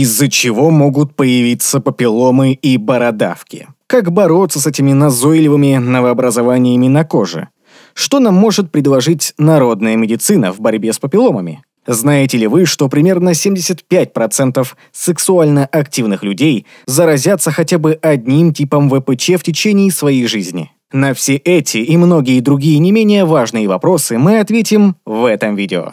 из-за чего могут появиться папилломы и бородавки. Как бороться с этими назойливыми новообразованиями на коже? Что нам может предложить народная медицина в борьбе с папилломами? Знаете ли вы, что примерно 75% сексуально активных людей заразятся хотя бы одним типом ВПЧ в течение своей жизни? На все эти и многие другие не менее важные вопросы мы ответим в этом видео.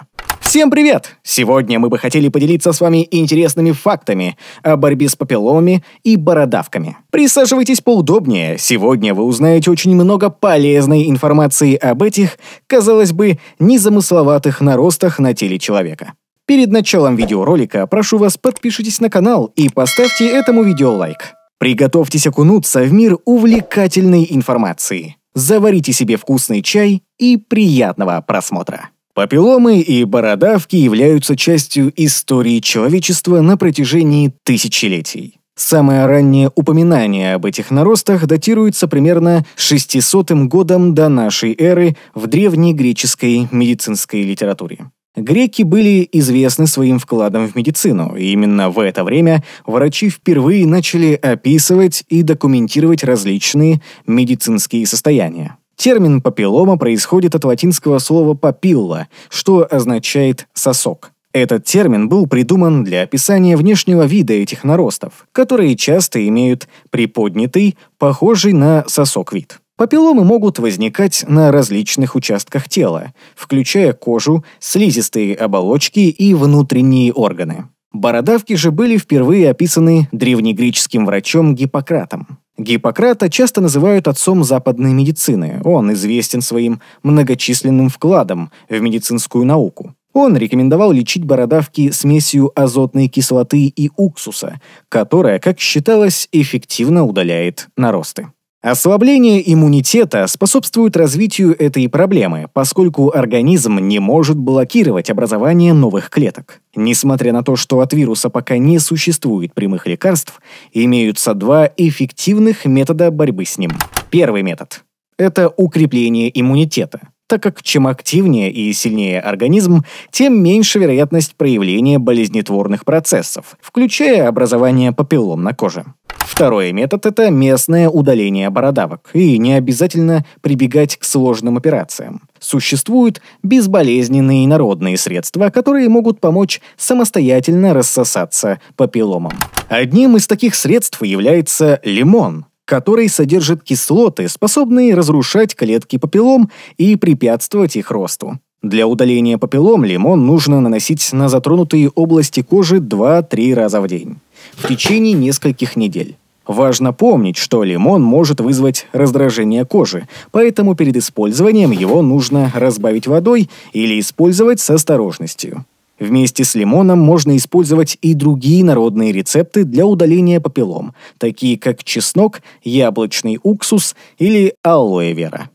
Всем привет! Сегодня мы бы хотели поделиться с вами интересными фактами о борьбе с папилломами и бородавками. Присаживайтесь поудобнее, сегодня вы узнаете очень много полезной информации об этих, казалось бы, незамысловатых наростах на теле человека. Перед началом видеоролика прошу вас подпишитесь на канал и поставьте этому видео лайк. Приготовьтесь окунуться в мир увлекательной информации. Заварите себе вкусный чай и приятного просмотра. Папилломы и бородавки являются частью истории человечества на протяжении тысячелетий. Самое раннее упоминание об этих наростах датируется примерно 600 годом до нашей эры в древнегреческой медицинской литературе. Греки были известны своим вкладом в медицину, и именно в это время врачи впервые начали описывать и документировать различные медицинские состояния. Термин «папиллома» происходит от латинского слова папилла, что означает «сосок». Этот термин был придуман для описания внешнего вида этих наростов, которые часто имеют приподнятый, похожий на сосок вид. Папилломы могут возникать на различных участках тела, включая кожу, слизистые оболочки и внутренние органы. Бородавки же были впервые описаны древнегреческим врачом Гиппократом. Гиппократа часто называют отцом западной медицины. Он известен своим многочисленным вкладом в медицинскую науку. Он рекомендовал лечить бородавки смесью азотной кислоты и уксуса, которая, как считалось, эффективно удаляет наросты. Ослабление иммунитета способствует развитию этой проблемы, поскольку организм не может блокировать образование новых клеток. Несмотря на то, что от вируса пока не существует прямых лекарств, имеются два эффективных метода борьбы с ним. Первый метод – это укрепление иммунитета так как чем активнее и сильнее организм, тем меньше вероятность проявления болезнетворных процессов, включая образование папиллом на коже. Второй метод – это местное удаление бородавок, и не обязательно прибегать к сложным операциям. Существуют безболезненные народные средства, которые могут помочь самостоятельно рассосаться папилломам. Одним из таких средств является лимон – который содержит кислоты, способные разрушать клетки папиллом и препятствовать их росту. Для удаления папиллом лимон нужно наносить на затронутые области кожи 2-3 раза в день, в течение нескольких недель. Важно помнить, что лимон может вызвать раздражение кожи, поэтому перед использованием его нужно разбавить водой или использовать с осторожностью. Вместе с лимоном можно использовать и другие народные рецепты для удаления папиллом, такие как чеснок, яблочный уксус или алоэ вера.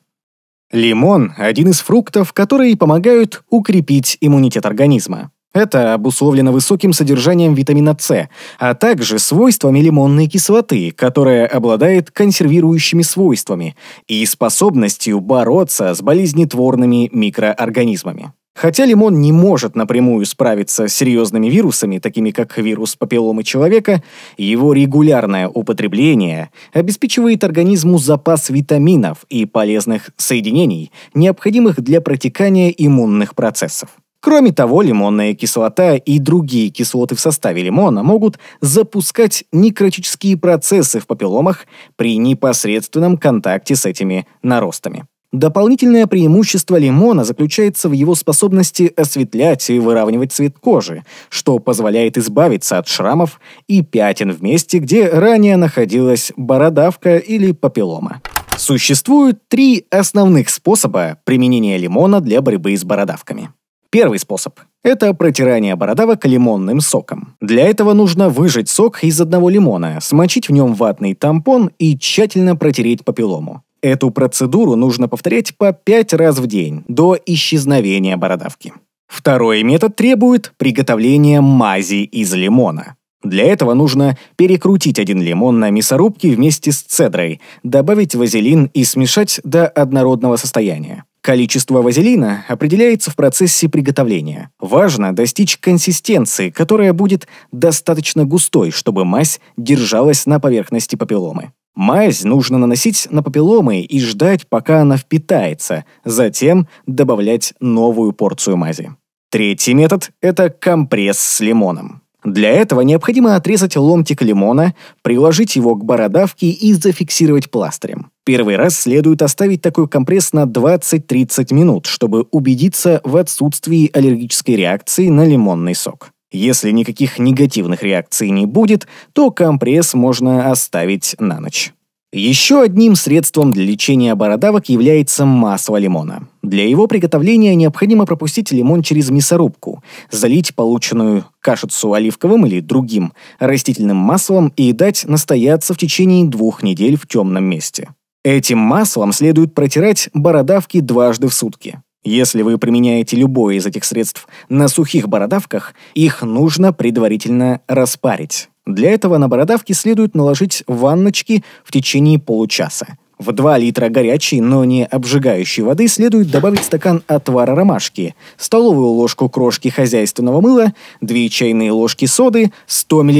Лимон – один из фруктов, которые помогают укрепить иммунитет организма. Это обусловлено высоким содержанием витамина С, а также свойствами лимонной кислоты, которая обладает консервирующими свойствами и способностью бороться с болезнетворными микроорганизмами. Хотя лимон не может напрямую справиться с серьезными вирусами, такими как вирус папилломы человека, его регулярное употребление обеспечивает организму запас витаминов и полезных соединений, необходимых для протекания иммунных процессов. Кроме того, лимонная кислота и другие кислоты в составе лимона могут запускать некротические процессы в папилломах при непосредственном контакте с этими наростами. Дополнительное преимущество лимона заключается в его способности осветлять и выравнивать цвет кожи, что позволяет избавиться от шрамов и пятен в месте, где ранее находилась бородавка или папиллома. Существует три основных способа применения лимона для борьбы с бородавками. Первый способ – это протирание бородавок лимонным соком. Для этого нужно выжать сок из одного лимона, смочить в нем ватный тампон и тщательно протереть папиллому. Эту процедуру нужно повторять по 5 раз в день, до исчезновения бородавки. Второй метод требует приготовления мази из лимона. Для этого нужно перекрутить один лимон на мясорубке вместе с цедрой, добавить вазелин и смешать до однородного состояния. Количество вазелина определяется в процессе приготовления. Важно достичь консистенции, которая будет достаточно густой, чтобы мазь держалась на поверхности папилломы. Мазь нужно наносить на папилломы и ждать, пока она впитается, затем добавлять новую порцию мази. Третий метод – это компресс с лимоном. Для этого необходимо отрезать ломтик лимона, приложить его к бородавке и зафиксировать пластырем. Первый раз следует оставить такой компресс на 20-30 минут, чтобы убедиться в отсутствии аллергической реакции на лимонный сок. Если никаких негативных реакций не будет, то компресс можно оставить на ночь. Еще одним средством для лечения бородавок является масло лимона. Для его приготовления необходимо пропустить лимон через мясорубку, залить полученную кашицу оливковым или другим растительным маслом и дать настояться в течение двух недель в темном месте. Этим маслом следует протирать бородавки дважды в сутки. Если вы применяете любое из этих средств на сухих бородавках, их нужно предварительно распарить. Для этого на бородавки следует наложить ванночки в течение получаса. В 2 литра горячей, но не обжигающей воды следует добавить стакан отвара ромашки, столовую ложку крошки хозяйственного мыла, 2 чайные ложки соды, 100 мл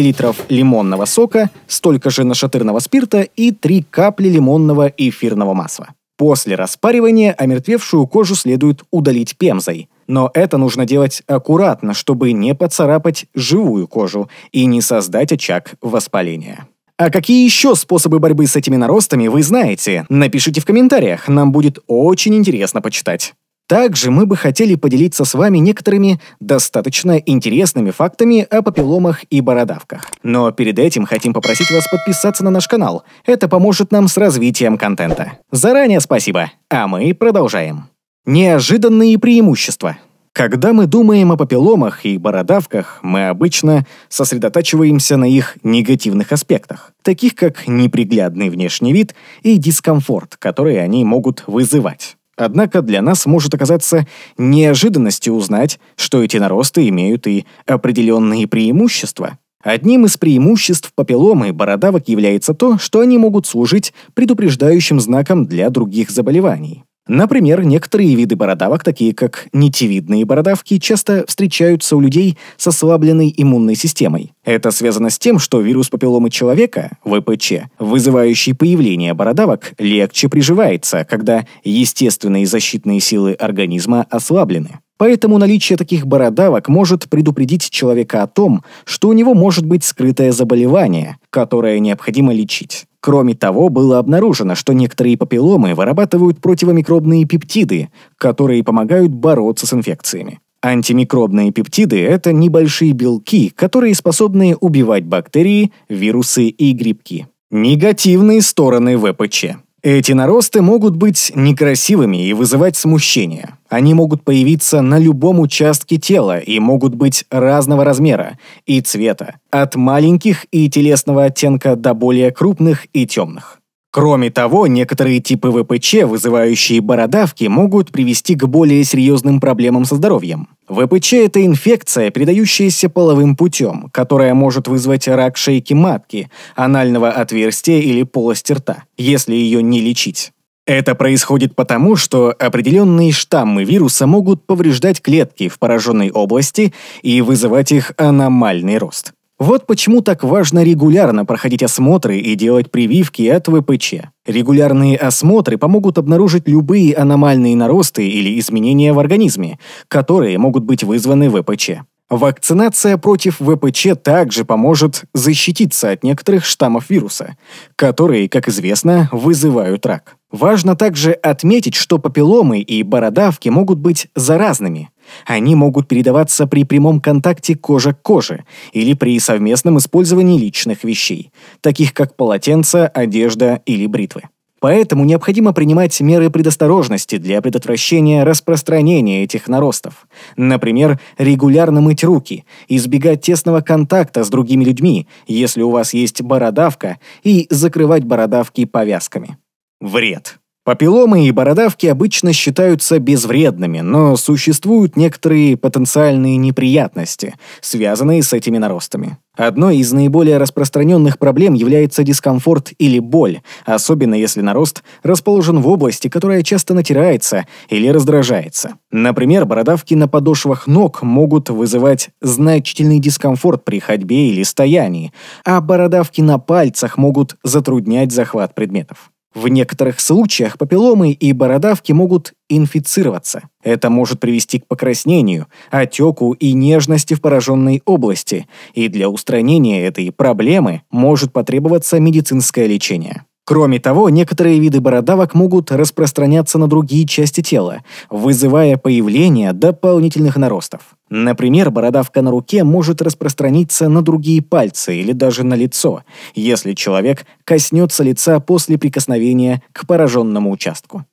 лимонного сока, столько же нашатырного спирта и 3 капли лимонного эфирного масла. После распаривания омертвевшую кожу следует удалить пемзой. Но это нужно делать аккуратно, чтобы не поцарапать живую кожу и не создать очаг воспаления. А какие еще способы борьбы с этими наростами вы знаете? Напишите в комментариях, нам будет очень интересно почитать. Также мы бы хотели поделиться с вами некоторыми достаточно интересными фактами о папилломах и бородавках. Но перед этим хотим попросить вас подписаться на наш канал. Это поможет нам с развитием контента. Заранее спасибо, а мы продолжаем. Неожиданные преимущества. Когда мы думаем о папилломах и бородавках, мы обычно сосредотачиваемся на их негативных аспектах, таких как неприглядный внешний вид и дискомфорт, который они могут вызывать. Однако для нас может оказаться неожиданностью узнать, что эти наросты имеют и определенные преимущества. Одним из преимуществ папилломы бородавок является то, что они могут служить предупреждающим знаком для других заболеваний. Например, некоторые виды бородавок, такие как нитевидные бородавки, часто встречаются у людей с ослабленной иммунной системой. Это связано с тем, что вирус папилломы человека, ВПЧ, вызывающий появление бородавок, легче приживается, когда естественные защитные силы организма ослаблены. Поэтому наличие таких бородавок может предупредить человека о том, что у него может быть скрытое заболевание, которое необходимо лечить. Кроме того, было обнаружено, что некоторые папилломы вырабатывают противомикробные пептиды, которые помогают бороться с инфекциями. Антимикробные пептиды – это небольшие белки, которые способны убивать бактерии, вирусы и грибки. Негативные стороны ВПЧ – эти наросты могут быть некрасивыми и вызывать смущение. Они могут появиться на любом участке тела и могут быть разного размера и цвета, от маленьких и телесного оттенка до более крупных и темных. Кроме того, некоторые типы ВПЧ, вызывающие бородавки, могут привести к более серьезным проблемам со здоровьем. ВПЧ – это инфекция, передающаяся половым путем, которая может вызвать рак шейки матки, анального отверстия или полости рта, если ее не лечить. Это происходит потому, что определенные штаммы вируса могут повреждать клетки в пораженной области и вызывать их аномальный рост. Вот почему так важно регулярно проходить осмотры и делать прививки от ВПЧ. Регулярные осмотры помогут обнаружить любые аномальные наросты или изменения в организме, которые могут быть вызваны ВПЧ. Вакцинация против ВПЧ также поможет защититься от некоторых штаммов вируса, которые, как известно, вызывают рак. Важно также отметить, что папилломы и бородавки могут быть заразными, они могут передаваться при прямом контакте кожа к коже или при совместном использовании личных вещей, таких как полотенца, одежда или бритвы. Поэтому необходимо принимать меры предосторожности для предотвращения распространения этих наростов. Например, регулярно мыть руки, избегать тесного контакта с другими людьми, если у вас есть бородавка, и закрывать бородавки повязками. Вред. Папилломы и бородавки обычно считаются безвредными, но существуют некоторые потенциальные неприятности, связанные с этими наростами. Одной из наиболее распространенных проблем является дискомфорт или боль, особенно если нарост расположен в области, которая часто натирается или раздражается. Например, бородавки на подошвах ног могут вызывать значительный дискомфорт при ходьбе или стоянии, а бородавки на пальцах могут затруднять захват предметов. В некоторых случаях папилломы и бородавки могут инфицироваться. Это может привести к покраснению, отеку и нежности в пораженной области, и для устранения этой проблемы может потребоваться медицинское лечение. Кроме того, некоторые виды бородавок могут распространяться на другие части тела, вызывая появление дополнительных наростов. Например, бородавка на руке может распространиться на другие пальцы или даже на лицо, если человек коснется лица после прикосновения к пораженному участку.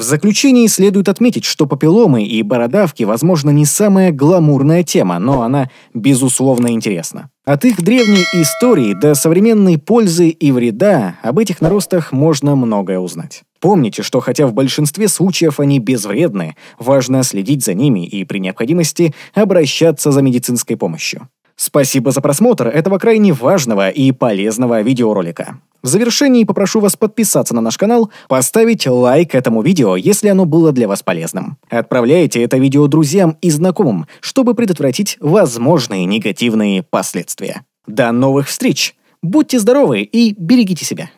В заключении следует отметить, что папилломы и бородавки, возможно, не самая гламурная тема, но она, безусловно, интересна. От их древней истории до современной пользы и вреда об этих наростах можно многое узнать. Помните, что хотя в большинстве случаев они безвредны, важно следить за ними и при необходимости обращаться за медицинской помощью. Спасибо за просмотр этого крайне важного и полезного видеоролика. В завершении попрошу вас подписаться на наш канал, поставить лайк этому видео, если оно было для вас полезным. Отправляйте это видео друзьям и знакомым, чтобы предотвратить возможные негативные последствия. До новых встреч! Будьте здоровы и берегите себя!